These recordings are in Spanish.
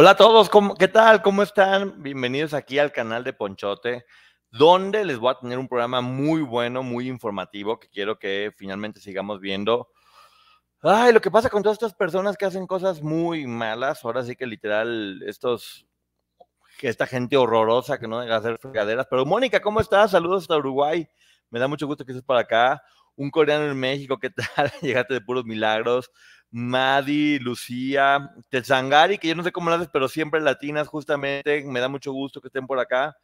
Hola a todos, ¿qué tal? ¿Cómo están? Bienvenidos aquí al canal de Ponchote, donde les voy a tener un programa muy bueno, muy informativo, que quiero que finalmente sigamos viendo. Ay, lo que pasa con todas estas personas que hacen cosas muy malas, ahora sí que literal, estos, esta gente horrorosa que no deja hacer fregaderas. Pero Mónica, ¿cómo estás? Saludos hasta Uruguay. Me da mucho gusto que estés para acá. Un coreano en México, ¿qué tal? Llegaste de puros milagros. Madi, Lucía, Tezangari, que yo no sé cómo lo haces, pero siempre latinas, justamente. Me da mucho gusto que estén por acá.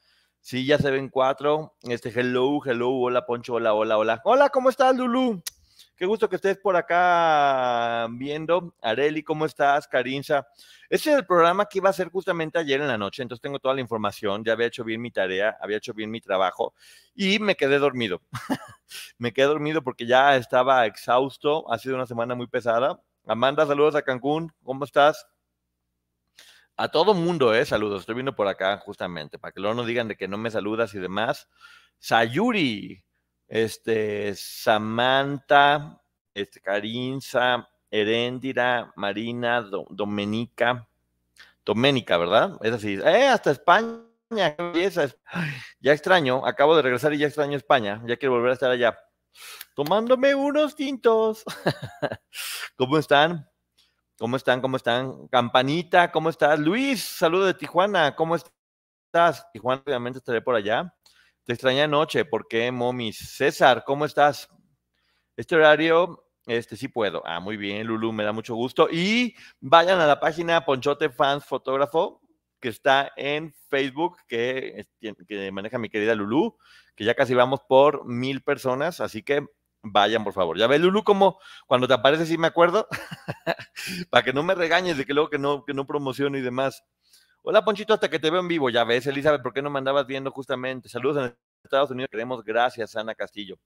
Sí, ya se ven cuatro. Este, hello, hello, hola Poncho, hola, hola, hola. Hola, ¿cómo estás, Lulu? Qué gusto que estés por acá viendo. Areli, ¿cómo estás? Karinza, Este es el programa que iba a ser justamente ayer en la noche, entonces tengo toda la información, ya había hecho bien mi tarea, había hecho bien mi trabajo y me quedé dormido. me quedé dormido porque ya estaba exhausto, ha sido una semana muy pesada, Amanda, saludos a Cancún, ¿cómo estás? A todo mundo, eh, saludos. Estoy viendo por acá justamente, para que luego no digan de que no me saludas y demás. Sayuri, este, Samantha, este, Carinza, Heréndira, Marina, Domenica. Domenica, ¿verdad? Es así. ¡Eh, hasta España! ya extraño, acabo de regresar y ya extraño España, ya quiero volver a estar allá tomándome unos tintos. ¿Cómo están? ¿Cómo están? ¿Cómo están? Campanita, ¿cómo estás? Luis, saludo de Tijuana, ¿cómo estás? Tijuana, obviamente estaré por allá. Te extraña noche, ¿por qué, momis? César, ¿cómo estás? Este horario, este sí puedo. Ah, muy bien, Lulu, me da mucho gusto. Y vayan a la página Ponchote Fans Fotógrafo, que está en Facebook, que, que maneja mi querida Lulú, que ya casi vamos por mil personas, así que vayan, por favor. Ya ve, Lulú, como cuando te aparece, sí me acuerdo, para que no me regañes de que luego que no, que no promociono y demás. Hola, Ponchito, hasta que te veo en vivo. Ya ves, Elizabeth, ¿por qué no me andabas viendo justamente? Saludos en Estados Unidos, queremos gracias, Ana Castillo.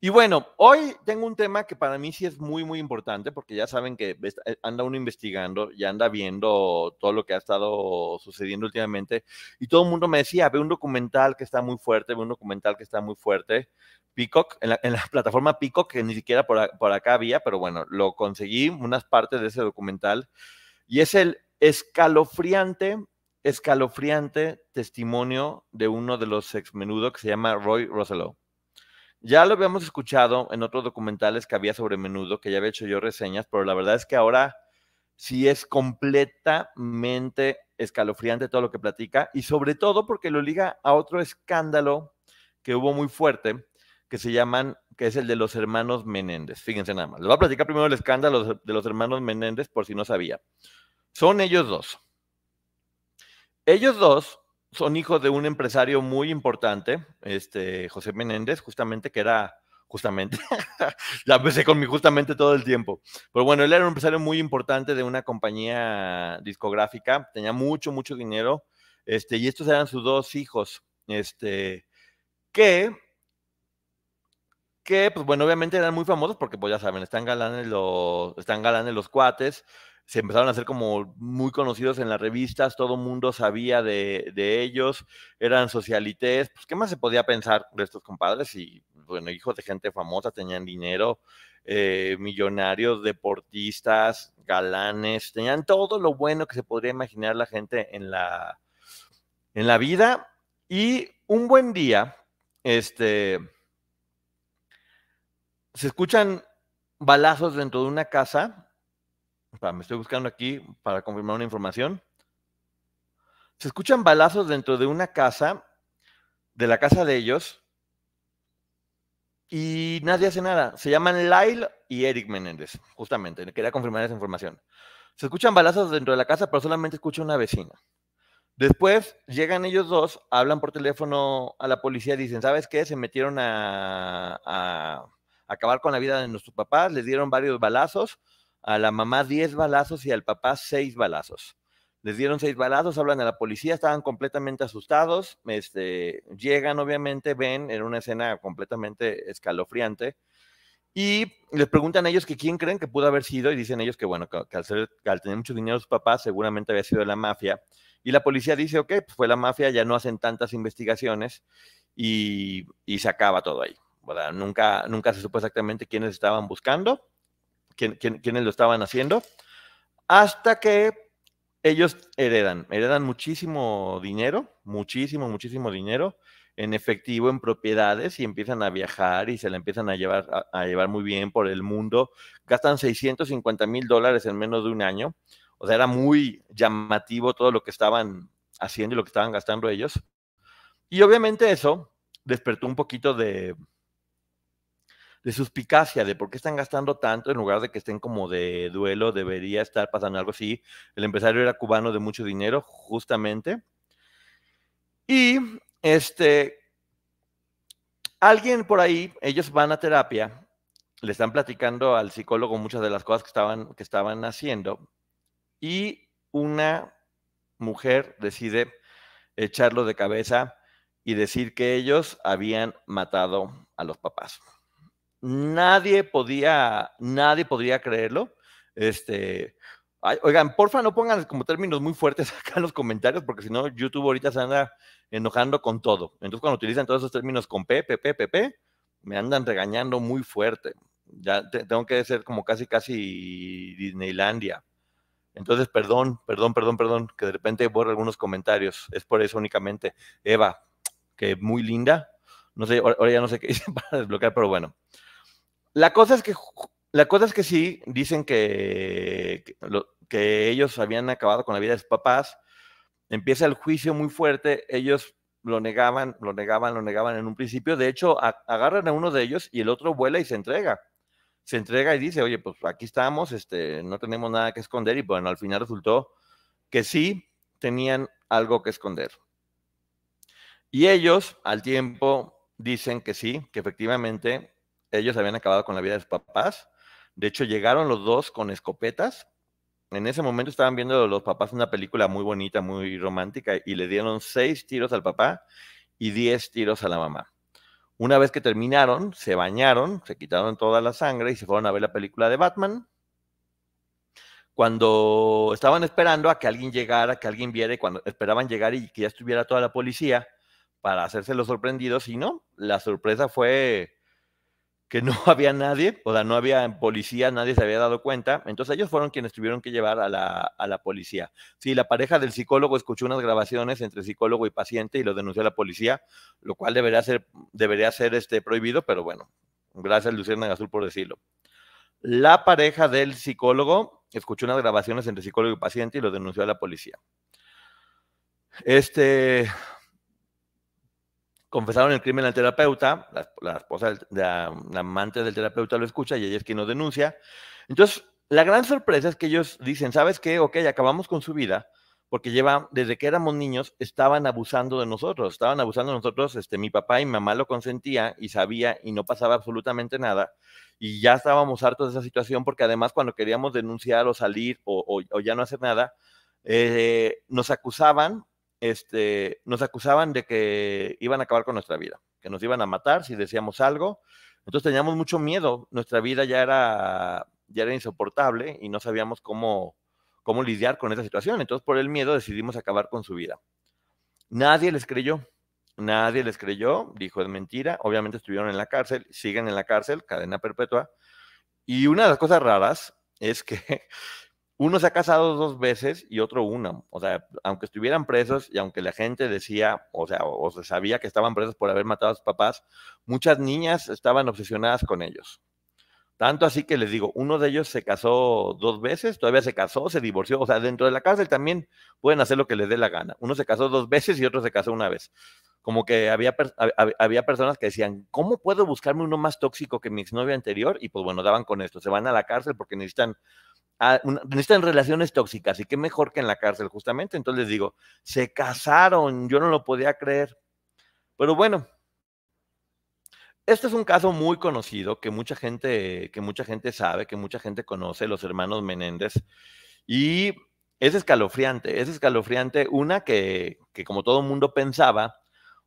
Y bueno, hoy tengo un tema que para mí sí es muy, muy importante, porque ya saben que eh, anda uno investigando, ya anda viendo todo lo que ha estado sucediendo últimamente, y todo el mundo me decía, ve un documental que está muy fuerte, ve un documental que está muy fuerte, Peacock, en la, plataforma Peacock, que ni siquiera por, acá había, pero bueno, lo conseguí, unas partes de ese documental, y es el escalofriante, escalofriante testimonio de uno de los ex que se llama Roy Rosello. Ya lo habíamos escuchado en otros documentales que había sobre menudo, que ya había hecho yo reseñas, pero la verdad es que ahora sí es completamente escalofriante todo lo que platica y sobre todo porque lo liga a otro escándalo que hubo muy fuerte que se llaman, que es el de los hermanos Menéndez. Fíjense nada más. Les voy a platicar primero el escándalo de los hermanos Menéndez por si no sabía. Son ellos dos. Ellos dos son hijos de un empresario muy importante, este, José Menéndez, justamente, que era, justamente, la empecé con mi justamente todo el tiempo. Pero bueno, él era un empresario muy importante de una compañía discográfica, tenía mucho, mucho dinero, este, y estos eran sus dos hijos, este, que, que, pues bueno, obviamente eran muy famosos porque, pues ya saben, están galanes los, están galanes los cuates, se empezaron a hacer como muy conocidos en las revistas, todo mundo sabía de, ellos, eran socialites, pues qué más se podía pensar de estos compadres y bueno, hijos de gente famosa, tenían dinero, eh, millonarios, deportistas, galanes, tenían todo lo bueno que se podría imaginar la gente en la, en la vida y un buen día, este, se escuchan balazos dentro de una casa me estoy buscando aquí para confirmar una información. Se escuchan balazos dentro de una casa, de la casa de ellos, y nadie hace nada. Se llaman Lyle y Eric Menéndez, justamente. Quería confirmar esa información. Se escuchan balazos dentro de la casa, pero solamente escucha una vecina. Después llegan ellos dos, hablan por teléfono a la policía, dicen, ¿sabes qué? Se metieron a, a acabar con la vida de nuestros papás, les dieron varios balazos, a la mamá 10 balazos y al papá 6 balazos. Les dieron 6 balazos, hablan a la policía, estaban completamente asustados, este, llegan obviamente, ven, era una escena completamente escalofriante, y les preguntan a ellos que quién creen que pudo haber sido, y dicen ellos que bueno, que, al, tener mucho dinero su papá seguramente había sido la mafia, y la policía dice, ok, pues fue la mafia, ya no hacen tantas investigaciones, y, se acaba todo ahí. Nunca, nunca se supo exactamente quiénes estaban buscando, quienes lo estaban haciendo, hasta que ellos heredan, heredan muchísimo dinero, muchísimo, muchísimo dinero en efectivo, en propiedades y empiezan a viajar y se la empiezan a llevar, a llevar muy bien por el mundo. Gastan 650 mil dólares en menos de un año. O sea, era muy llamativo todo lo que estaban haciendo y lo que estaban gastando ellos. Y obviamente eso despertó un poquito de, de suspicacia, de por qué están gastando tanto en lugar de que estén como de duelo, debería estar pasando algo así. El empresario era cubano de mucho dinero, justamente. Y este, alguien por ahí, ellos van a terapia, le están platicando al psicólogo muchas de las cosas que estaban, que estaban haciendo y una mujer decide echarlo de cabeza y decir que ellos habían matado a los papás. Nadie podía, nadie podría creerlo. Este, oigan, porfa, no pongan como términos muy fuertes acá en los comentarios, porque si no, YouTube ahorita se anda enojando con todo. Entonces, cuando utilizan todos esos términos con P, P, P, me andan regañando muy fuerte. Ya tengo que ser como casi, casi Disneylandia. Entonces, perdón, perdón, perdón, perdón, que de repente borro algunos comentarios. Es por eso únicamente. Eva, que muy linda. No sé, ahora ya no sé qué hice para desbloquear, pero bueno. La cosa es que, la cosa es que sí, dicen que, ellos habían acabado con la vida de sus papás. Empieza el juicio muy fuerte. Ellos lo negaban, lo negaban, lo negaban en un principio. De hecho, agarran a uno de ellos y el otro vuela y se entrega. Se entrega y dice, oye, pues aquí estamos, este, no tenemos nada que esconder. Y bueno, al final resultó que sí tenían algo que esconder. Y ellos, al tiempo, dicen que sí, que efectivamente ellos habían acabado con la vida de sus papás. De hecho, llegaron los dos con escopetas. En ese momento estaban viendo los papás una película muy bonita, muy romántica, y le dieron seis tiros al papá y diez tiros a la mamá. Una vez que terminaron, se bañaron, se quitaron toda la sangre y se fueron a ver la película de Batman. Cuando estaban esperando a que alguien llegara, que alguien viera, cuando esperaban llegar y que ya estuviera toda la policía para hacerse los sorprendidos, y no, la sorpresa fue que no había nadie, o sea, no había policía, nadie se había dado cuenta. Entonces ellos fueron quienes tuvieron que llevar a la, policía. Sí, la pareja del psicólogo escuchó unas grabaciones entre psicólogo y paciente y lo denunció a la policía, lo cual debería ser, debería ser este, prohibido, pero bueno, gracias Luciana Azul por decirlo. La pareja del psicólogo escuchó unas grabaciones entre psicólogo y paciente y lo denunció a la policía. Este, confesaron el crimen al terapeuta, la, esposa, la, amante del terapeuta lo escucha y ella es quien lo denuncia. Entonces, la gran sorpresa es que ellos dicen, ¿sabes qué? Ok, acabamos con su vida, porque lleva, desde que éramos niños, estaban abusando de nosotros, estaban abusando de nosotros, este, mi papá y mi mamá lo consentía y sabía y no pasaba absolutamente nada, y ya estábamos hartos de esa situación, porque además cuando queríamos denunciar o salir o, ya no hacer nada, eh, nos acusaban este, nos acusaban de que iban a acabar con nuestra vida, que nos iban a matar si decíamos algo. Entonces teníamos mucho miedo, nuestra vida ya era, ya era insoportable y no sabíamos cómo, cómo lidiar con esa situación. Entonces por el miedo decidimos acabar con su vida. Nadie les creyó, nadie les creyó, dijo es mentira, obviamente estuvieron en la cárcel, siguen en la cárcel, cadena perpetua. Y una de las cosas raras es que uno se ha casado dos veces y otro una. O sea, aunque estuvieran presos y aunque la gente decía, o sea, o se sabía que estaban presos por haber matado a sus papás, muchas niñas estaban obsesionadas con ellos. Tanto así que les digo, uno de ellos se casó dos veces, todavía se casó, se divorció. O sea, dentro de la cárcel también pueden hacer lo que les dé la gana. Uno se casó dos veces y otro se casó una vez. Como que había, había personas que decían, ¿cómo puedo buscarme uno más tóxico que mi exnovio anterior? Y pues bueno, daban con esto. Se van a la cárcel porque necesitan a, ah, en necesitan relaciones tóxicas y qué mejor que en la cárcel, justamente. Entonces digo, se casaron, yo no lo podía creer. Pero bueno, este es un caso muy conocido que mucha gente, que mucha gente sabe, que mucha gente conoce, los hermanos Menéndez. Y es escalofriante, es escalofriante una que, que como todo mundo pensaba,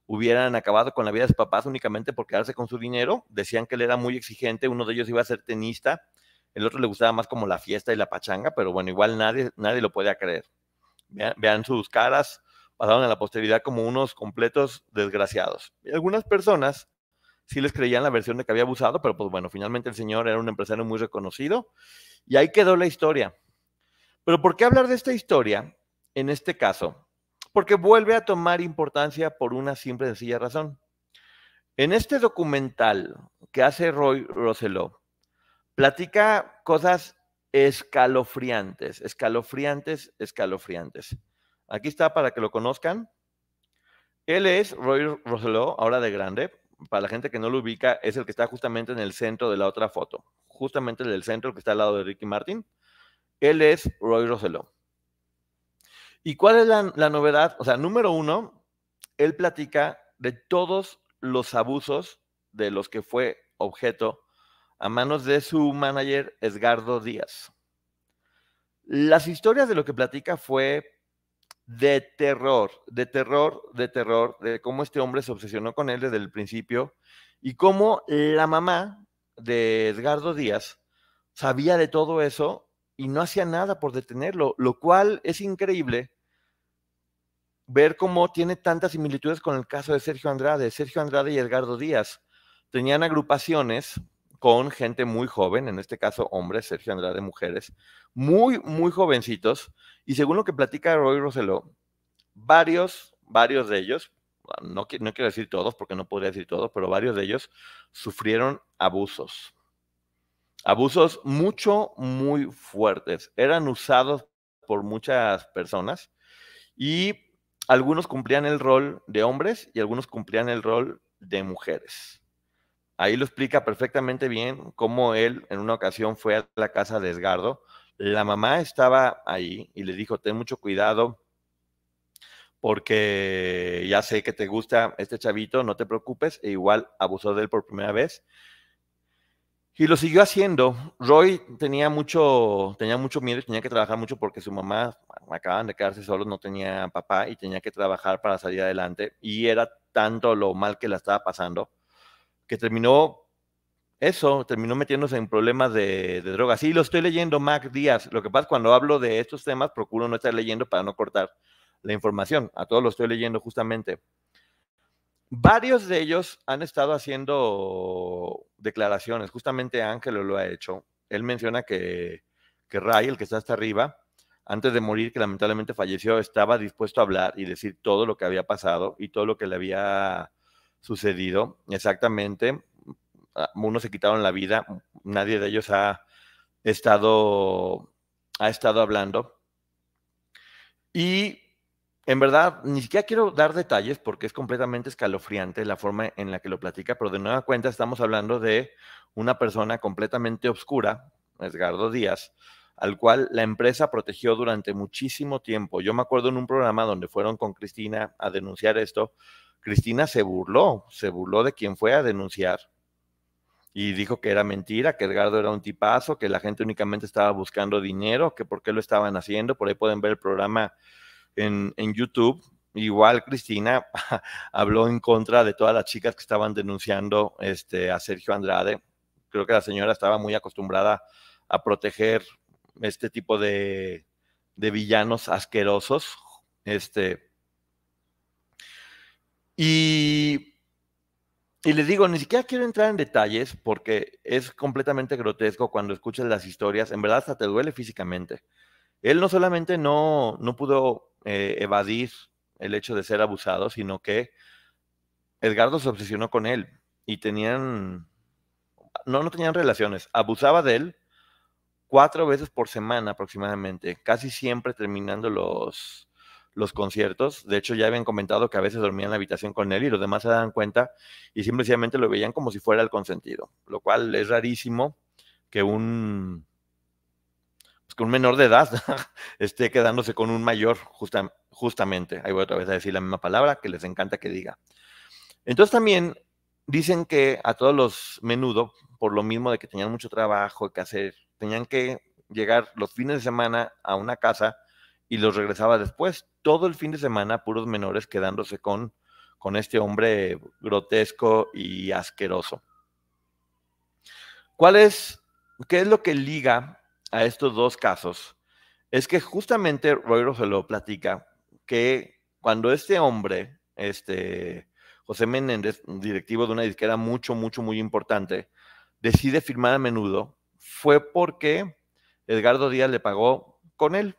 hubieran acabado con la vida de sus papás únicamente por quedarse con su dinero. Decían que él era muy exigente, uno de ellos iba a ser tenista el otro le gustaba más como la fiesta y la pachanga, pero bueno, igual nadie, nadie lo podía creer. Vean, sus caras, pasaron a la posteridad como unos completos desgraciados. algunas personas sí les creían la versión de que había abusado, pero pues bueno, finalmente el señor era un empresario muy reconocido y ahí quedó la historia. Pero ¿por qué hablar de esta historia en este caso? Porque vuelve a tomar importancia por una simple y sencilla razón. En este documental que hace Roy Rosello, platica cosas escalofriantes, escalofriantes, escalofriantes. Aquí está para que lo conozcan. Él es Roy Roseló, ahora de grande. Para la gente que no lo ubica, es el que está justamente en el centro de la otra foto. Justamente en el centro, el que está al lado de Ricky Martin. Él es Roy Roseló. ¿Y cuál es la, la novedad? O sea, número uno, él platica de todos los abusos de los que fue objeto a manos de su manager Edgardo Díaz. Las historias de lo que platica fue de terror, de terror, de terror, de cómo este hombre se obsesionó con él desde el principio y cómo la mamá de Edgardo Díaz sabía de todo eso y no hacía nada por detenerlo, lo cual es increíble ver cómo tiene tantas similitudes con el caso de Sergio Andrade. Sergio Andrade y Edgardo Díaz tenían agrupaciones con gente muy joven, en este caso hombres, Sergio Andrade, mujeres, muy, muy jovencitos. Y según lo que platica Roy Roselo, varios, varios de ellos, ah, no, no quiero decir todos porque no podría decir todos, pero varios de ellos sufrieron abusos. Abusos mucho, muy fuertes. Eran usados por muchas personas y algunos cumplían el rol de hombres y algunos cumplían el rol de mujeres. Ahí lo explica perfectamente bien cómo él en una ocasión fue a la casa de Esgardo. La mamá estaba ahí y le dijo, ten mucho cuidado porque ya sé que te gusta este chavito, no te preocupes, e igual abusó de él por primera vez. Y lo siguió haciendo. Roy tenía mucho, tenía mucho miedo tenía que trabajar mucho porque su mamá acaban de quedarse solos, no tenía papá y tenía que trabajar para salir adelante. Y era tanto lo mal que la estaba pasando que terminó eso, terminó metiéndose en problemas de, de drogas. Sí, lo estoy leyendo, Mac Díaz. Lo que pasa es cuando hablo de estos temas, procuro no estar leyendo para no cortar la información. A todos lo estoy leyendo justamente. Varios de ellos han estado haciendo declaraciones. Justamente Ángel lo ha hecho. Él menciona que, que Ray, el que está hasta arriba, antes de morir, que lamentablemente falleció, estaba dispuesto a hablar y decir todo lo que había pasado y todo lo que le había sucedido. Exactamente, unos se quitaron la vida, nadie de ellos ha estado, ha estado hablando. Y en verdad, ni siquiera quiero dar detalles porque es completamente escalofriante la forma en la que lo platica, pero de nueva cuenta estamos hablando de una persona completamente obscura, Edgardo Díaz, al cual la empresa protegió durante muchísimo tiempo. Yo me acuerdo en un programa donde fueron con Cristina a denunciar esto, Cristina se burló, se burló de quien fue a denunciar y dijo que era mentira, que Edgardo era un tipazo, que la gente únicamente estaba buscando dinero, que por qué lo estaban haciendo. Por ahí pueden ver el programa en, en YouTube. Igual Cristina habló en contra de todas las chicas que estaban denunciando este, a Sergio Andrade. Creo que la señora estaba muy acostumbrada a proteger este tipo de, de villanos asquerosos. Este, y, les digo, ni siquiera quiero entrar en detalles porque es completamente grotesco cuando escuchas las historias, en verdad hasta te duele físicamente. Él no solamente no, pudo eh, evadir el hecho de ser abusado, sino que Edgardo se obsesionó con él y tenían, no, no tenían relaciones, abusaba de él cuatro veces por semana aproximadamente, casi siempre terminando los, los conciertos. De hecho, ya habían comentado que a veces dormían en la habitación con él y los demás se daban cuenta y simplemente lo veían como si fuera el consentido, lo cual es rarísimo que un, pues, que un menor de edad esté quedándose con un mayor, justamente. Ahí voy otra vez a decir la misma palabra que les encanta que diga. Entonces también dicen que a todos los menudo, por lo mismo de que tenían mucho trabajo que hacer, tenían que llegar los fines de semana a una casa y los regresaba después. Todo el fin de semana, puros menores quedándose con, con este hombre grotesco y asqueroso. ¿Cuál es, qué es lo que liga a estos dos casos? Es que justamente Roy lo platica que cuando este hombre, este José Menéndez, directivo de una disquera mucho, mucho, muy importante, decide firmar a menudo, fue porque Edgardo Díaz le pagó con él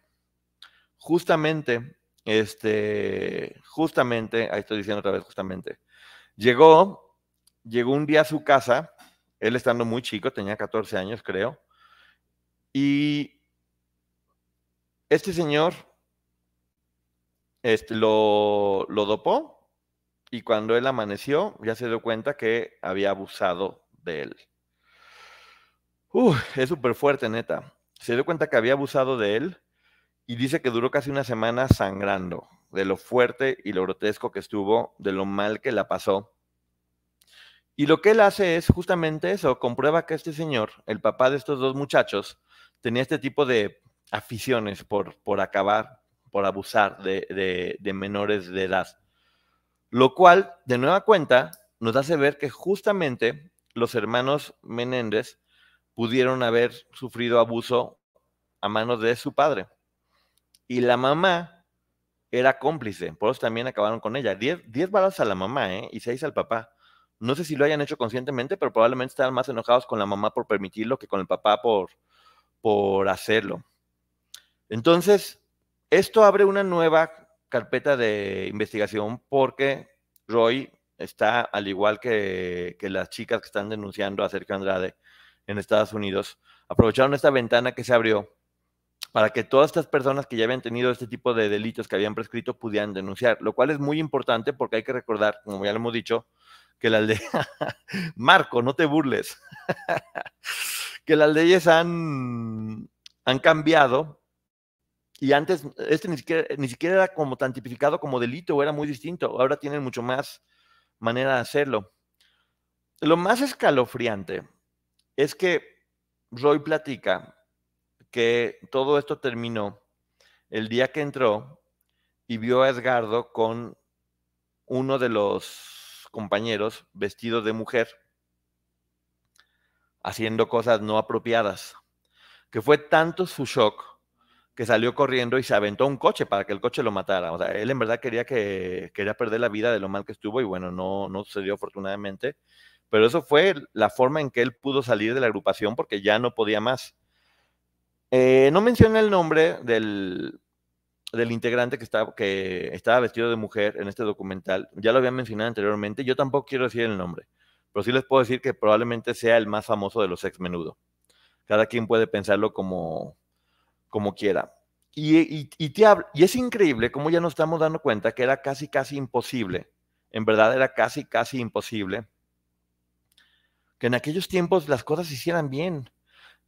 justamente, este, justamente, ahí estoy diciendo otra vez, justamente, llegó, llegó un día a su casa, él estando muy chico, tenía 14 años, creo, y este señor este, lo, lo dopó y cuando él amaneció ya se dio cuenta que había abusado de él. Uf, es súper fuerte, neta. Se dio cuenta que había abusado de él y dice que duró casi una semana sangrando de lo fuerte y lo grotesco que estuvo, de lo mal que la pasó. Y lo que él hace es justamente eso, comprueba que este señor, el papá de estos dos muchachos, tenía este tipo de aficiones por, por acabar, por abusar de menores de edad. Lo cual, de nueva cuenta, nos hace ver que justamente los hermanos Menéndez pudieron haber sufrido abuso a manos de su padre. Y la mamá era cómplice, por eso también acabaron con ella. Diez, balas a la mamá ¿eh? y seis al papá. No sé si lo hayan hecho conscientemente, pero probablemente estaban más enojados con la mamá por permitirlo que con el papá por, por hacerlo. Entonces, esto abre una nueva carpeta de investigación porque Roy está, al igual que, que las chicas que están denunciando acerca de Andrade en Estados Unidos, aprovecharon esta ventana que se abrió para que todas estas personas que ya habían tenido este tipo de delitos que habían prescrito pudieran denunciar, lo cual es muy importante porque hay que recordar, como ya lo hemos dicho, que las leyes, Marco, no te burles, que las leyes han, han cambiado y antes este ni siquiera, ni siquiera era como tan tipificado como delito, era muy distinto, ahora tienen mucho más manera de hacerlo. Lo más escalofriante es que Roy platica que todo esto terminó el día que entró y vio a Edgardo con uno de los compañeros vestido de mujer, haciendo cosas no apropiadas, que fue tanto su shock que salió corriendo y se aventó un coche para que el coche lo matara. O sea, él en verdad quería que quería perder la vida de lo mal que estuvo y bueno, no, no sucedió afortunadamente, pero eso fue la forma en que él pudo salir de la agrupación porque ya no podía más. Eh, no menciona el nombre del, integrante que, que estaba vestido de mujer en este documental. Ya lo había mencionado anteriormente. Yo tampoco quiero decir el nombre, pero sí les puedo decir que probablemente sea el más famoso de los ex menudo. Cada quien puede pensarlo como, como quiera. Y, y, te y es increíble cómo ya nos estamos dando cuenta que era casi, casi imposible. En verdad era casi, casi imposible que en aquellos tiempos las cosas se hicieran bien.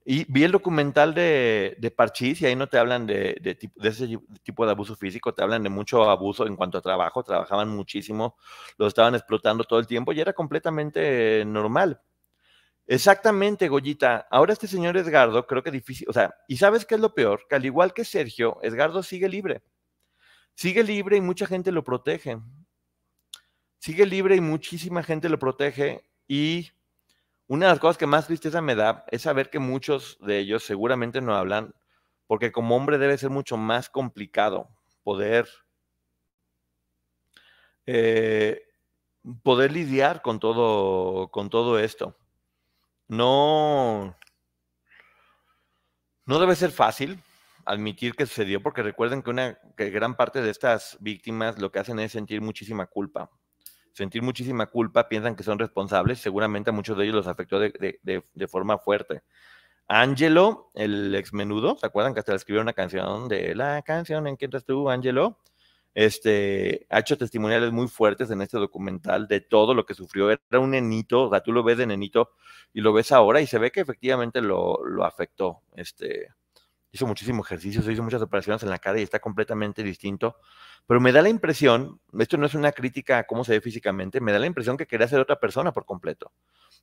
Y vi el documental de, de Parchís y ahí no te hablan de, de, ese tipo de abuso físico, te hablan de mucho abuso en cuanto a trabajo, trabajaban muchísimo, lo estaban explotando todo el tiempo y era completamente normal. Exactamente, Goyita. Ahora este señor Edgardo, creo que difícil, o sea, y sabes qué es lo peor, que al igual que Sergio, Edgardo sigue libre. Sigue libre y mucha gente lo protege. Sigue libre y muchísima gente lo protege y una de las cosas que más tristeza me da es saber que muchos de ellos seguramente no hablan, porque como hombre debe ser mucho más complicado poder, eh, poder lidiar con todo, con todo esto. No, no debe ser fácil admitir que sucedió, porque recuerden que, una, que gran parte de estas víctimas lo que hacen es sentir muchísima culpa sentir muchísima culpa, piensan que son responsables, seguramente a muchos de ellos los afectó de, forma fuerte. Angelo, el ex menudo, ¿se acuerdan que hasta le escribieron una canción de la canción en que entras tú, Angelo? Este, ha hecho testimoniales muy fuertes en este documental de todo lo que sufrió. Era un nenito, o sea, tú lo ves de nenito y lo ves ahora y se ve que efectivamente lo, lo afectó. Este, hizo muchísimo ejercicio, hizo muchas operaciones en la cara y está completamente distinto. Pero me da la impresión, esto no es una crítica a cómo se ve físicamente, me da la impresión que quería ser otra persona por completo.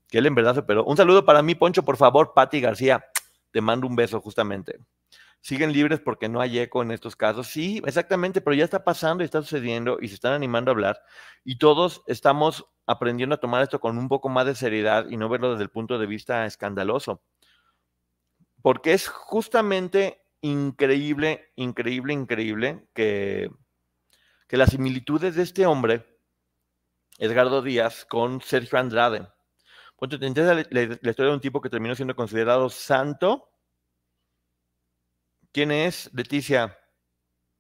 Que él en verdad se Un saludo para mí, Poncho, por favor, Patti García. Te mando un beso, justamente. Siguen libres porque no hay eco en estos casos. Sí, exactamente, pero ya está pasando y está sucediendo y se están animando a hablar. Y todos estamos aprendiendo a tomar esto con un poco más de seriedad y no verlo desde el punto de vista escandaloso porque es justamente increíble, increíble, increíble que, que las similitudes de este hombre, Edgardo Díaz, con Sergio Andrade. cuando te interesa la, historia de un tipo que terminó siendo considerado santo. ¿Quién es? Leticia.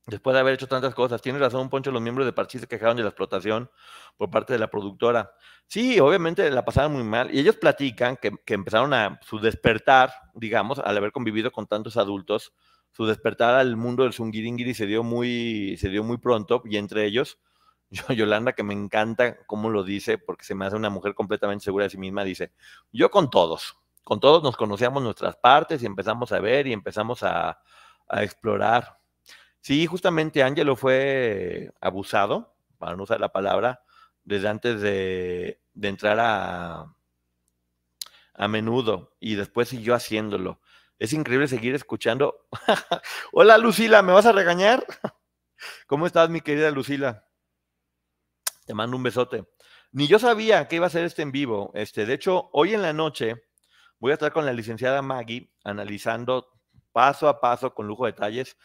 Después de haber hecho tantas cosas, tiene razón, un Poncho, los miembros de Parchís se quejaron de la explotación por parte de la productora. Sí, obviamente la pasaron muy mal. Y ellos platican que, empezaron a su despertar, digamos, al haber convivido con tantos adultos, su despertar al mundo del zungiringiri se dio muy, se dio muy pronto, y entre ellos, yo, Yolanda, que me encanta cómo lo dice, porque se me hace una mujer completamente segura de sí misma, dice, yo con todos, con todos nos conocíamos nuestras partes y empezamos a ver y empezamos a, a explorar Sí, justamente Ángelo fue abusado, para no usar la palabra, desde antes de, de entrar a, a menudo y después siguió haciéndolo. Es increíble seguir escuchando. Hola Lucila, ¿me vas a regañar? ¿Cómo estás, mi querida Lucila? Te mando un besote. Ni yo sabía que iba a ser este en vivo. Este, de hecho, hoy en la noche voy a estar con la licenciada Maggie analizando paso a paso con lujo de detalles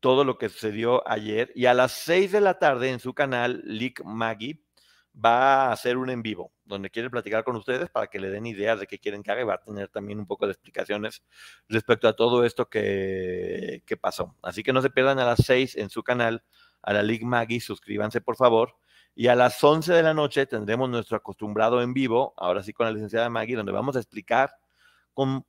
todo lo que sucedió ayer. Y a las 6 de la tarde en su canal, Lick Maggie, va a hacer un en vivo donde quiere platicar con ustedes para que le den ideas de qué quieren que haga y va a tener también un poco de explicaciones respecto a todo esto que, pasó. Así que no se pierdan a las 6 en su canal, a la Lick Maggie, suscríbanse por favor. Y a las 11 de la noche tendremos nuestro acostumbrado en vivo, ahora sí con la licenciada Maggie, donde vamos a explicar con,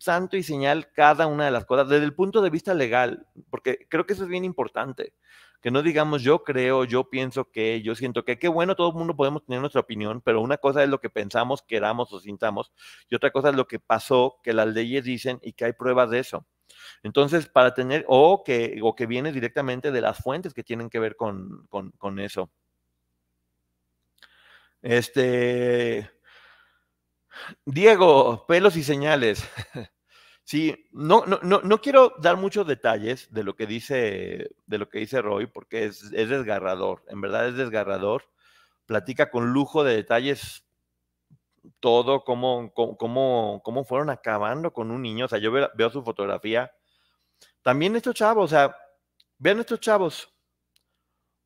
santo y señal cada una de las cosas desde el punto de vista legal, porque creo que eso es bien importante, que no digamos yo creo, yo pienso que, yo siento que, qué bueno, todo el mundo podemos tener nuestra opinión, pero una cosa es lo que pensamos, queramos o sintamos, y otra cosa es lo que pasó, que las leyes dicen y que hay pruebas de eso. Entonces, para tener, o que, o que viene directamente de las fuentes que tienen que ver con, con eso. Este, Diego, pelos y señales. Sí, no, no, no, quiero dar muchos detalles de lo que dice, de lo que dice Roy, porque es, desgarrador, en verdad es desgarrador. Platica con lujo de detalles todo, cómo, cómo, cómo fueron acabando con un niño. O sea, yo veo, su fotografía. También estos chavos, o sea, vean estos chavos.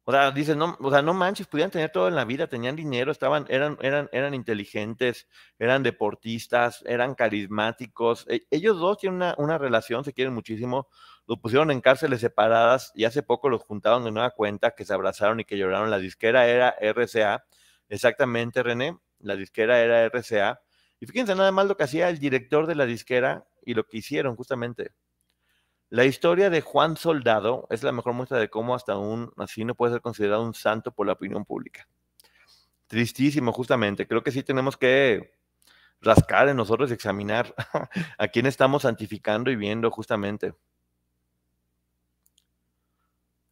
O sea, dicen, no, o sea, no manches, podían tener todo en la vida, tenían dinero, estaban, eran, eran, eran inteligentes, eran deportistas, eran carismáticos. E, ellos dos tienen una, una, relación, se quieren muchísimo. Los pusieron en cárceles separadas y hace poco los juntaron de nueva cuenta, que se abrazaron y que lloraron. La disquera era RCA, exactamente, René, la disquera era RCA. Y fíjense nada más lo que hacía el director de la disquera y lo que hicieron justamente. La historia de Juan Soldado es la mejor muestra de cómo hasta un no puede ser considerado un santo por la opinión pública. Tristísimo, justamente. Creo que sí tenemos que rascar en nosotros y examinar a quién estamos santificando y viendo justamente.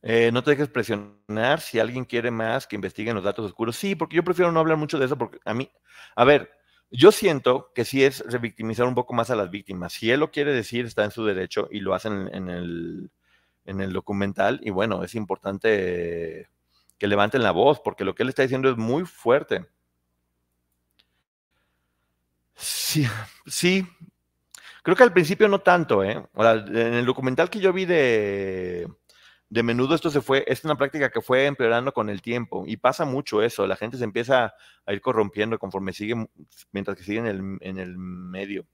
Eh, no te dejes presionar si alguien quiere más que investiguen los datos oscuros. Sí, porque yo prefiero no hablar mucho de eso porque a mí, a ver, yo siento que sí es revictimizar un poco más a las víctimas. Si él lo quiere decir, está en su derecho y lo hacen en el, documental. Y bueno, es importante que levanten la voz, porque lo que él está diciendo es muy fuerte. Sí, Creo que al principio no tanto, ¿eh? en el documental que yo vi de de menudo esto se fue, es una práctica que fue empeorando con el tiempo y pasa mucho eso, la gente se empieza a ir corrompiendo conforme sigue, mm, mientras que sigue en el, medio.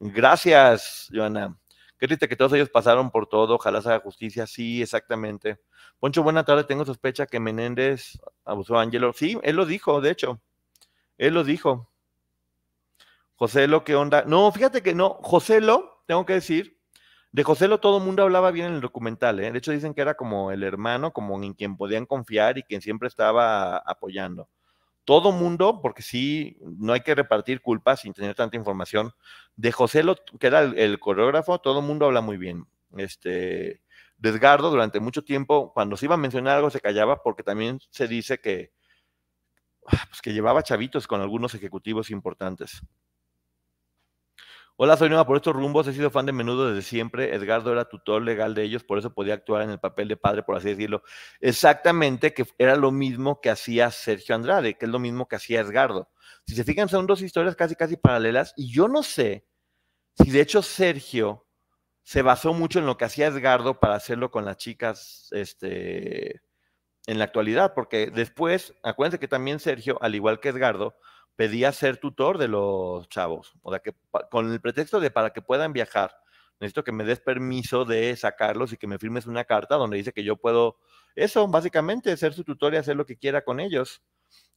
Gracias, Joana. Qué triste que todos ellos pasaron por todo, ojalá se haga justicia, sí, exactamente. Poncho, buena tarde, tengo sospecha que Menéndez abusó a Angelo. Sí, él lo dijo, de hecho, él lo dijo. José Lo, ¿qué onda? No, fíjate que no, José Lo, tengo que decir, de Joselo todo el mundo hablaba bien en el documental, ¿eh? de hecho dicen que era como el hermano, como en quien podían confiar y quien siempre estaba apoyando. Todo mundo, porque sí, no hay que repartir culpas sin tener tanta información. De Lo que era el, coreógrafo, todo el mundo habla muy bien. Este, Desgardo durante mucho tiempo, cuando se iba a mencionar algo, se callaba porque también se dice que, ah, pues que llevaba chavitos con algunos ejecutivos importantes. Hola, soy nueva por estos rumbos. He sido fan de menudo desde siempre. Edgardo era tutor legal de ellos, por eso podía actuar en el papel de padre, por así decirlo. Exactamente, que era lo mismo que hacía Sergio Andrade, que es lo mismo que hacía Edgardo. Si se fijan, son dos historias casi, casi paralelas. Y yo no sé si de hecho Sergio se basó mucho en lo que hacía Edgardo para hacerlo con las chicas este, en la actualidad, porque después, acuérdense que también Sergio, al igual que Edgardo, pedía ser tutor de los chavos, o sea, que con el pretexto de para que puedan viajar, necesito que me des permiso de sacarlos y que me firmes una carta donde dice que yo puedo, eso, básicamente, ser su tutor y hacer lo que quiera con ellos.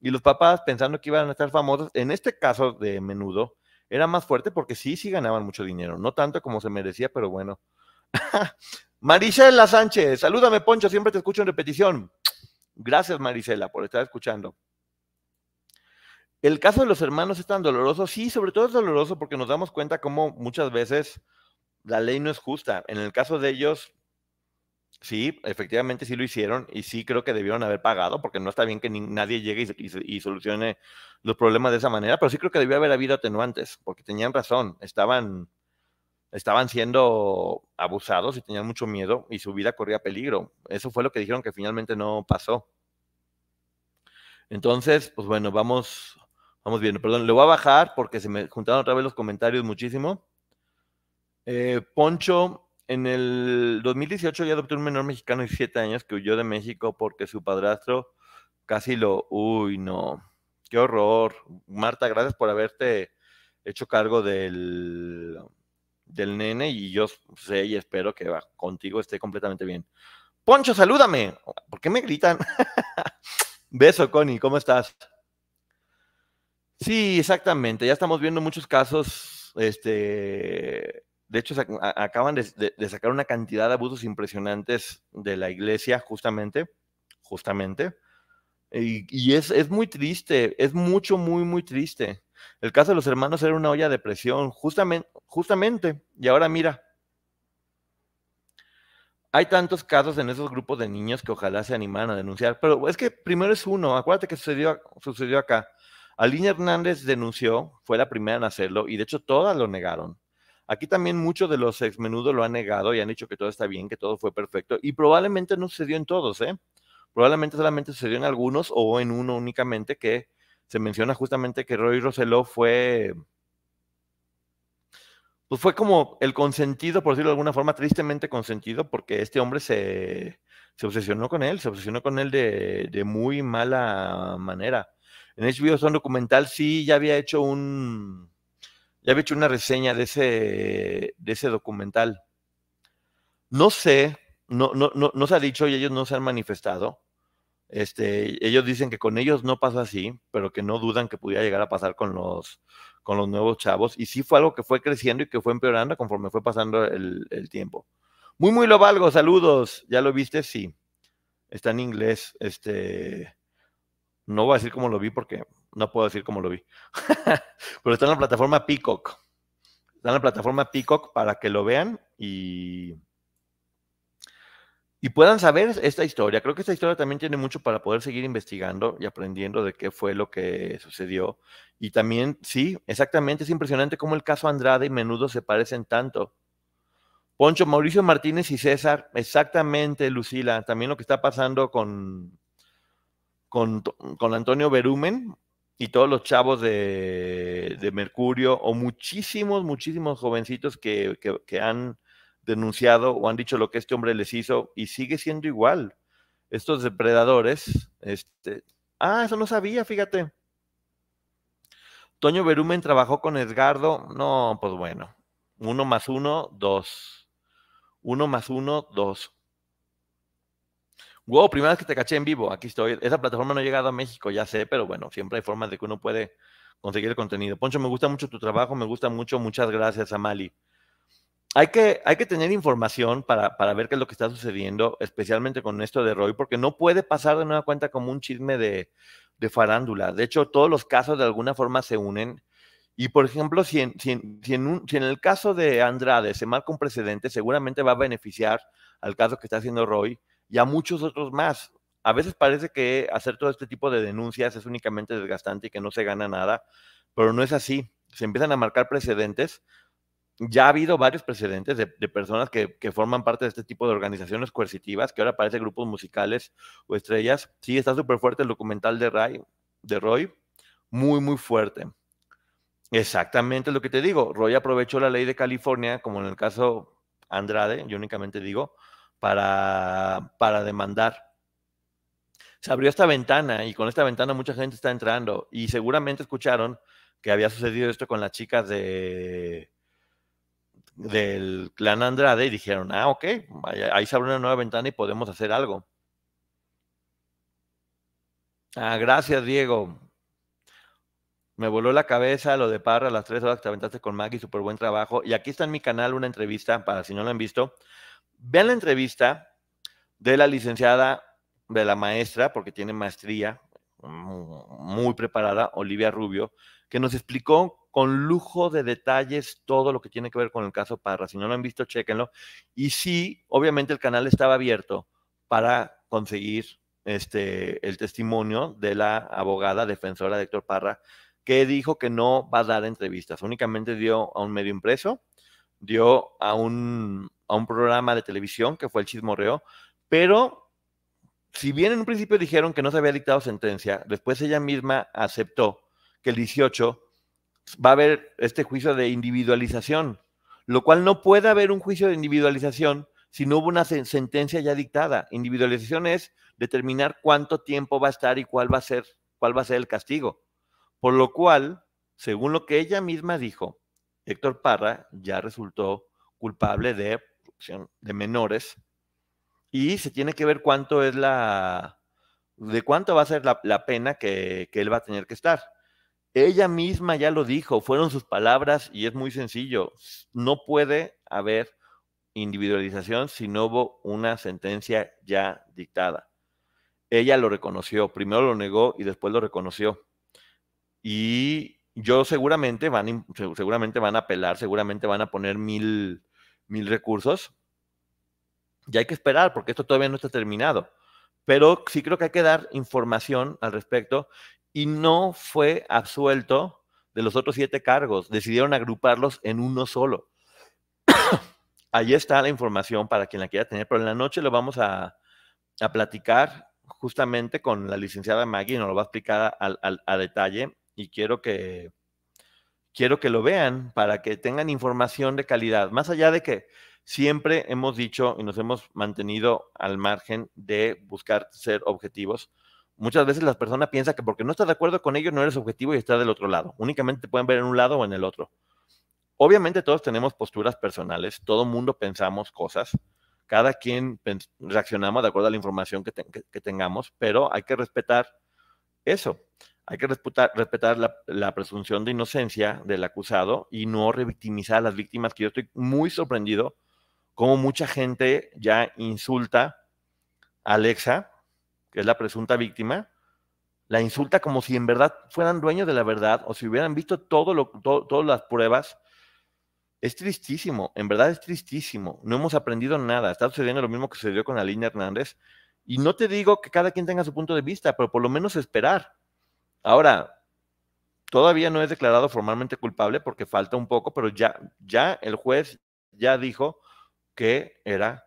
Y los papás, pensando que iban a estar famosos, en este caso de menudo, era más fuerte porque sí, sí ganaban mucho dinero, no tanto como se merecía, pero bueno. Marisela Sánchez, salúdame Poncho, siempre te escucho en repetición. Gracias Marisela por estar escuchando. El caso de los hermanos es tan doloroso, sí, sobre todo es doloroso porque nos damos cuenta cómo muchas veces la ley no es justa. En el caso de ellos, sí, efectivamente sí lo hicieron y sí creo que debieron haber pagado porque no está bien que nadie llegue y, solucione los problemas de esa manera, pero sí creo que debió haber habido atenuantes porque tenían razón, estaban, estaban siendo abusados y tenían mucho miedo y su vida corría peligro. Eso fue lo que dijeron que finalmente no pasó. Entonces, pues bueno, vamos Vamos viendo, perdón, le voy a bajar porque se me juntaron otra vez los comentarios muchísimo. Eh, Poncho, en el 2018 ya adoptó un menor mexicano de 7 años que huyó de México porque su padrastro casi lo... Uy, no, qué horror. Marta, gracias por haberte hecho cargo del, del nene y yo sé y espero que contigo esté completamente bien. Poncho, salúdame. ¿Por qué me gritan? Beso, Connie, ¿cómo estás? Sí, exactamente. Ya estamos viendo muchos casos, este, de hecho, acaban de, sacar una cantidad de abusos impresionantes de la iglesia, justamente, justamente. Y, es, es, muy triste, es mucho, muy, muy triste. El caso de los hermanos era una olla de presión, justamente, justamente. Y ahora mira, hay tantos casos en esos grupos de niños que ojalá se animan a denunciar, pero es que primero es uno, acuérdate que sucedió, sucedió acá. Aline Hernández denunció, fue la primera en hacerlo y de hecho todas lo negaron. Aquí también muchos de los exmenudos lo han negado y han dicho que todo está bien, que todo fue perfecto y probablemente no sucedió en todos, ¿eh? Probablemente solamente sucedió en algunos o en uno únicamente que se menciona justamente que Roy Roseló fue pues fue como el consentido, por decirlo de alguna forma, tristemente consentido, porque este hombre se, obsesionó con él, se obsesionó con él de, de muy mala manera en HBO Son Documental sí ya había hecho un ya había hecho una reseña de ese, documental. No sé, no, no, se ha dicho y ellos no se han manifestado. Este, ellos dicen que con ellos no pasa así, pero que no dudan que pudiera llegar a pasar con los, nuevos chavos. Y sí fue algo que fue creciendo y que fue empeorando conforme fue pasando el, el tiempo. Muy, muy lo valgo, saludos. ¿Ya lo viste? Sí. Está en inglés. Este. No voy a decir cómo lo vi porque no puedo decir cómo lo vi. Pero está en la plataforma Peacock. Está en la plataforma Peacock para que lo vean y, y puedan saber esta historia. Creo que esta historia también tiene mucho para poder seguir investigando y aprendiendo de qué fue lo que sucedió. Y también, sí, exactamente, es impresionante cómo el caso Andrade y Menudo se parecen tanto. Poncho, Mauricio Martínez y César, exactamente, Lucila, también lo que está pasando con, con, Antonio Berumen y todos los chavos de, Mercurio o muchísimos, muchísimos jovencitos que, han denunciado o han dicho lo que este hombre les hizo y sigue siendo igual. Estos depredadores, este... Ah, eso no sabía, fíjate. Toño Berumen trabajó con Edgardo. No, pues bueno. Uno más uno, dos. Uno más uno, dos. Wow, primera vez que te caché en vivo, aquí estoy. Esa plataforma no ha llegado a México, ya sé, pero bueno, siempre hay formas de que uno puede conseguir el contenido. Poncho, me gusta mucho tu trabajo, me gusta mucho, muchas gracias, Amali. Hay que, hay que tener información para, para ver qué es lo que está sucediendo, especialmente con esto de Roy, porque no puede pasar de nueva cuenta como un chisme de, de farándula. De hecho, todos los casos de alguna forma se unen. Y por ejemplo, si en, si, en, si en, el caso de Andrade se marca un precedente, seguramente va a beneficiar al caso que está haciendo Roy y a muchos otros más. A veces parece que hacer todo este tipo de denuncias es únicamente desgastante y que no se gana nada, pero no es así. Se empiezan a marcar precedentes. Ya ha habido varios precedentes de, personas que, forman parte de este tipo de organizaciones coercitivas, que ahora parece grupos musicales o estrellas. Sí, está súper fuerte el documental de Ray, de Roy, muy, muy fuerte. Exactamente lo que te digo. Roy aprovechó la ley de California, como en el caso Andrade, yo únicamente digo, para, para demandar. Se abrió esta ventana y con esta ventana mucha gente está entrando y seguramente escucharon que había sucedido esto con las chicas de del clan Andrade y dijeron, ah, ok, ahí se abre una nueva ventana y podemos hacer algo. Ah, gracias, Diego. Me voló la cabeza lo de Parra, las tres horas que te aventaste con Maggie, súper buen trabajo. Y aquí está en mi canal una entrevista, para si no la han visto, Vean la entrevista de la licenciada, de la maestra, porque tiene maestría muy preparada, Olivia Rubio, que nos explicó con lujo de detalles todo lo que tiene que ver con el caso Parra. Si no lo han visto, chéquenlo. Y sí, obviamente el canal estaba abierto para conseguir este, el testimonio de la abogada defensora de Héctor Parra, que dijo que no va a dar entrevistas, únicamente dio a un medio impreso dio a un, programa de televisión que fue el Chismorreo, pero si bien en un principio dijeron que no se había dictado sentencia, después ella misma aceptó que el 18 va a haber este juicio de individualización, lo cual no puede haber un juicio de individualización si no hubo una sentencia ya dictada. Individualización es determinar cuánto tiempo va a estar y cuál va a ser, cuál va a ser el castigo. Por lo cual, según lo que ella misma dijo, Héctor Parra ya resultó culpable de pues, de menores y se tiene que ver cuánto es la, de cuánto va a ser la, pena que, él va a tener que estar. Ella misma ya lo dijo, fueron sus palabras y es muy sencillo. No puede haber individualización si no hubo una sentencia ya dictada. Ella lo reconoció, primero lo negó y después lo reconoció. Y yo seguramente van, seguramente van a apelar, seguramente van a poner mil, recursos. Y hay que esperar, porque esto todavía no está terminado. Pero sí creo que hay que dar información al respecto. Y no fue absuelto de los otros siete cargos. Decidieron agruparlos en uno solo. Ahí está la información para quien la quiera tener, pero en la noche lo vamos a, platicar justamente con la licenciada Maggie, nos lo va a explicar al a detalle y quiero que, quiero que lo vean para que tengan información de calidad, más allá de que siempre hemos dicho y nos hemos mantenido al margen de buscar ser objetivos. Muchas veces las personas piensa que porque no estás de acuerdo con ellos no eres objetivo y estás del otro lado. Únicamente te pueden ver en un lado o en el otro. Obviamente todos tenemos posturas personales, todo mundo pensamos cosas, cada quien reaccionamos de acuerdo a la información que, que tengamos, pero hay que respetar eso. Hay que respetar, la, presunción de inocencia del acusado y no revictimizar a las víctimas, que yo estoy muy sorprendido como mucha gente ya insulta a Alexa, que es la presunta víctima, la insulta como si en verdad fueran dueños de la verdad o si hubieran visto todas las pruebas. Es tristísimo, en verdad es tristísimo. No hemos aprendido nada. Está sucediendo lo mismo que sucedió con Aline Hernández. Y no te digo que cada quien tenga su punto de vista, pero por lo menos esperar. Ahora, todavía no es declarado formalmente culpable porque falta un poco, pero ya, ya el juez ya dijo que era,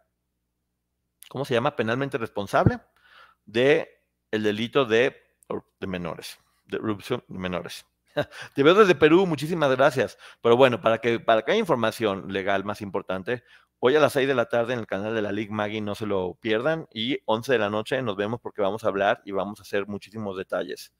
¿cómo se llama? Penalmente responsable de el delito de, menores, de de menores. Te veo desde Perú, muchísimas gracias. Pero bueno, para que, para que haya información legal más importante, hoy a las 6 de la tarde en el canal de la League Magui, no se lo pierdan, y 11 de la noche nos vemos porque vamos a hablar y vamos a hacer muchísimos detalles.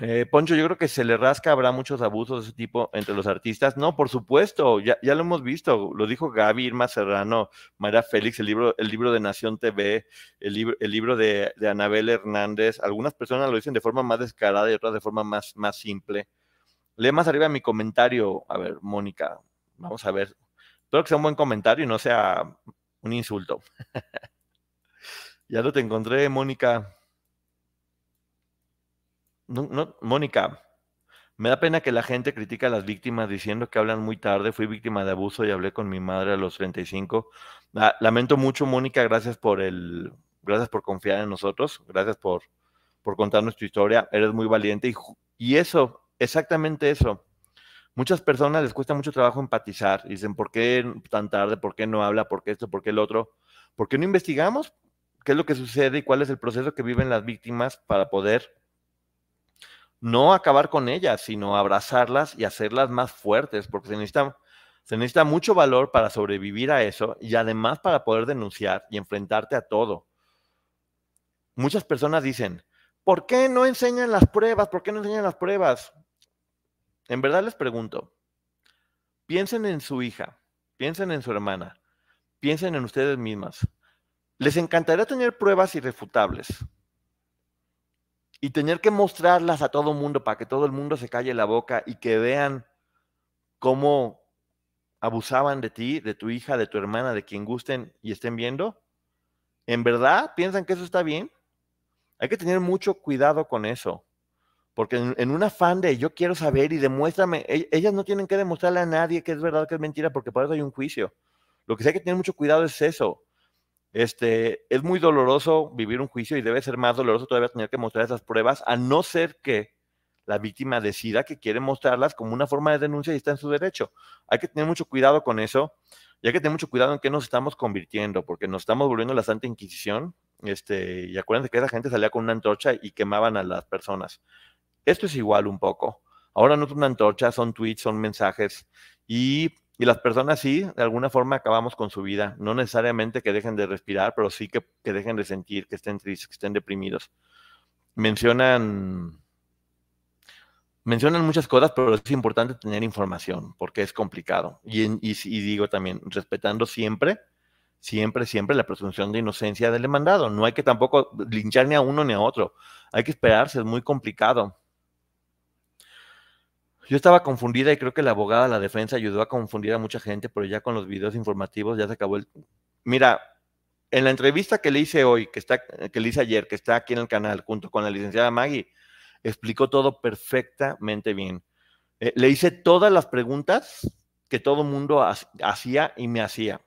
Eh, Poncho, yo creo que se le rasca, habrá muchos abusos de ese tipo entre los artistas. No, por supuesto, ya, lo hemos visto, lo dijo Gaby, Irma Serrano, María Félix, el libro, el libro de Nación TV, el libro, el libro de, Anabel Hernández. Algunas personas lo dicen de forma más descarada y otras de forma más, más simple. Lee más arriba mi comentario, a ver, Mónica, vamos a ver. Espero que sea un buen comentario y no sea un insulto. ya lo te encontré, Mónica. No, Mónica, me da pena que la gente critica a las víctimas diciendo que hablan muy tarde. Fui víctima de abuso y hablé con mi madre a los 35. Ah, lamento mucho, Mónica, gracias por el, gracias por confiar en nosotros, gracias por, por contarnos tu historia. Eres muy valiente y, y eso, exactamente eso. Muchas personas les cuesta mucho trabajo empatizar. Dicen, ¿por qué tan tarde? ¿Por qué no habla? ¿Por qué esto? ¿Por qué el otro? ¿Por qué no investigamos qué es lo que sucede y cuál es el proceso que viven las víctimas para poder no acabar con ellas, sino abrazarlas y hacerlas más fuertes, porque se necesita, se necesita mucho valor para sobrevivir a eso y además para poder denunciar y enfrentarte a todo. Muchas personas dicen, ¿por qué no enseñan las pruebas? ¿Por qué no enseñan las pruebas? En verdad les pregunto, piensen en su hija, piensen en su hermana, piensen en ustedes mismas. Les encantaría tener pruebas irrefutables, y tener que mostrarlas a todo el mundo para que todo el mundo se calle la boca y que vean cómo abusaban de ti, de tu hija, de tu hermana, de quien gusten y estén viendo? ¿En verdad piensan que eso está bien? Hay que tener mucho cuidado con eso, porque en, un afán de yo quiero saber y demuéstrame, e, ellas no tienen que demostrarle a nadie que es verdad, que es mentira, porque por eso hay un juicio. Lo que sí hay que tener mucho cuidado es eso, este, es muy doloroso vivir un juicio y debe ser más doloroso todavía tener que mostrar esas pruebas, a no ser que la víctima decida que quiere mostrarlas como una forma de denuncia y está en su derecho. Hay que tener mucho cuidado con eso y hay que tener mucho cuidado en qué nos estamos convirtiendo, porque nos estamos volviendo la Santa Inquisición. Este, y acuérdense que esa gente salía con una antorcha y quemaban a las personas. Esto es igual un poco. Ahora no es una antorcha, son tweets, son mensajes. Y y las personas sí, de alguna forma acabamos con su vida. No necesariamente que dejen de respirar, pero sí que, dejen de sentir, que estén tristes, que estén deprimidos. Mencionan, mencionan muchas cosas, pero es importante tener información porque es complicado. Y, y, y digo también, respetando siempre, siempre, siempre la presunción de inocencia del demandado. No hay que tampoco linchar ni a uno ni a otro. Hay que esperarse, es muy complicado. Yo estaba confundida y creo que la abogada, de la defensa ayudó a confundir a mucha gente, pero ya con los videos informativos ya se acabó el... Mira, en la entrevista que le hice hoy, que, está, que le hice ayer, que está aquí en el canal, junto con la licenciada Maggie, explicó todo perfectamente bien. Eh, le hice todas las preguntas que todo mundo hacía y me hacía.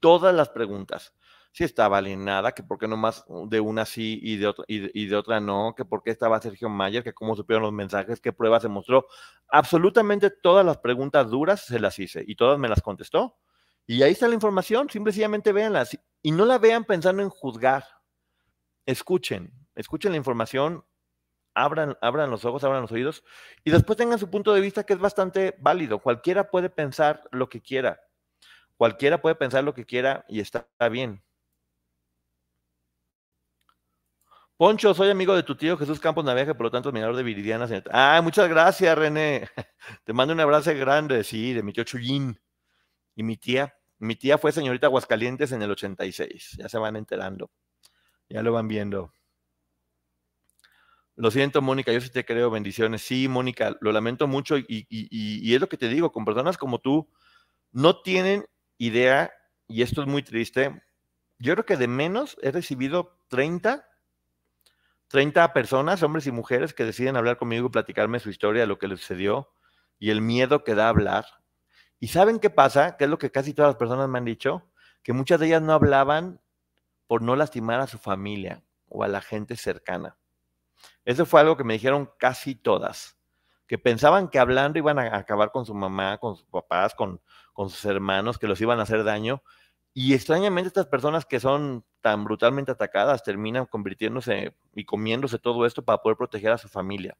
Todas las preguntas si estaba alienada, que por qué nomás uh, de una sí y de, otra, y, de otra no, que por qué estaba Sergio Mayer, que cómo supieron los mensajes, qué pruebas se mostró. Absolutamente todas las preguntas duras se las hice y todas me las contestó. Y ahí está la información, simplemente véanlas y no la vean pensando en juzgar. Escuchen, escuchen la información, abran, abran los ojos, abran los oídos y después tengan su punto de vista que es bastante válido. Cualquiera puede pensar lo que quiera, cualquiera puede pensar lo que quiera y está bien. Poncho, soy amigo de tu tío Jesús Campos Naveja, por lo tanto, admirador de Viridiana. Ah, muchas gracias, René. Te mando un abrazo grande, sí, de mi tío Chuyín. Y mi tía, mi tía fue señorita Aguascalientes en el 86. Ya se van enterando. Ya lo van viendo. Lo siento, Mónica, yo sí te creo, bendiciones. Sí, Mónica, lo lamento mucho y, y, es lo que te digo, con personas como tú, no tienen idea, y esto es muy triste, yo creo que de menos he recibido 30 30 personas, hombres y mujeres, que deciden hablar conmigo y platicarme su historia, lo que les sucedió y el miedo que da hablar. ¿Y saben qué pasa? Que es lo que casi todas las personas me han dicho, que muchas de ellas no hablaban por no lastimar a su familia o a la gente cercana. Eso fue algo que me dijeron casi todas, que pensaban que hablando iban a acabar con su mamá, con sus papás, con sus hermanos, que los iban a hacer daño, y extrañamente estas personas que son tan brutalmente atacadas terminan convirtiéndose y comiéndose todo esto para poder proteger a su familia.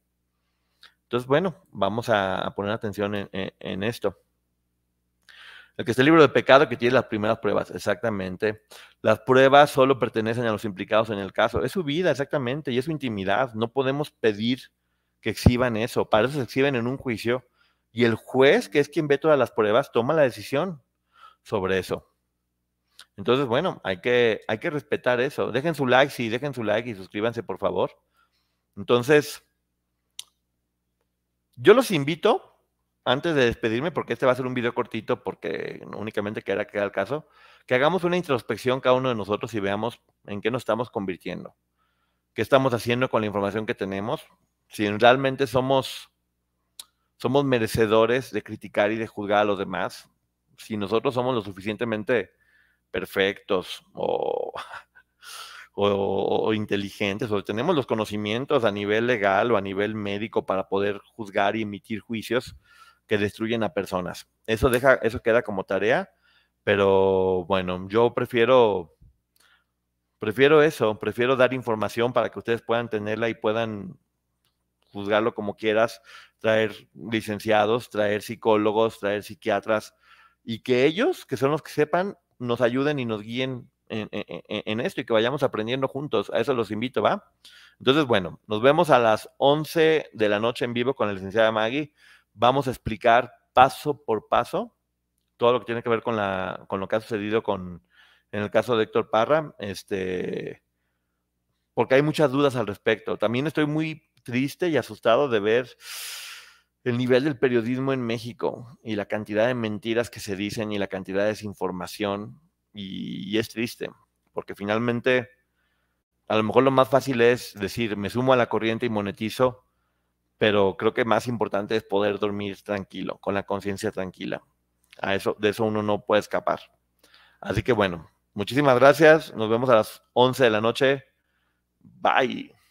Entonces, bueno, vamos a poner atención en, esto. El que está el libro de pecado que tiene las primeras pruebas, exactamente. Las pruebas solo pertenecen a los implicados en el caso. Es su vida, exactamente, y es su intimidad. No podemos pedir que exhiban eso. Para eso se exhiben en un juicio. Y el juez, que es quien ve todas las pruebas, toma la decisión sobre eso. Entonces, bueno, hay que, hay que respetar eso. Dejen su like, sí, dejen su like y suscríbanse, por favor. Entonces, yo los invito, antes de despedirme, porque este va a ser un video cortito, porque únicamente queda, quedar el caso, que hagamos una introspección cada uno de nosotros y veamos en qué nos estamos convirtiendo. ¿Qué estamos haciendo con la información que tenemos? Si realmente somos, somos merecedores de criticar y de juzgar a los demás, si nosotros somos lo suficientemente perfectos o, o, inteligentes o tenemos los conocimientos a nivel legal o a nivel médico para poder juzgar y emitir juicios que destruyen a personas. Eso deja, eso queda como tarea, pero bueno, yo prefiero prefiero eso, prefiero dar información para que ustedes puedan tenerla y puedan juzgarlo como quieras, traer licenciados, traer psicólogos, traer psiquiatras y que ellos, que son los que sepan, nos ayuden y nos guíen en, esto y que vayamos aprendiendo juntos. A eso los invito, ¿va? Entonces, bueno, nos vemos a las 11 de la noche en vivo con la licenciada Maggie. Vamos a explicar paso por paso todo lo que tiene que ver con, la, lo que ha sucedido con, en el caso de Héctor Parra, este, porque hay muchas dudas al respecto. También estoy muy triste y asustado de ver el nivel del periodismo en México y la cantidad de mentiras que se dicen y la cantidad de desinformación. Y, es triste, porque finalmente a lo mejor lo más fácil es decir, me sumo a la corriente y monetizo, pero creo que más importante es poder dormir tranquilo, con la conciencia tranquila. A eso, de eso uno no puede escapar. Así que bueno, muchísimas gracias. Nos vemos a las 11 de la noche. Bye.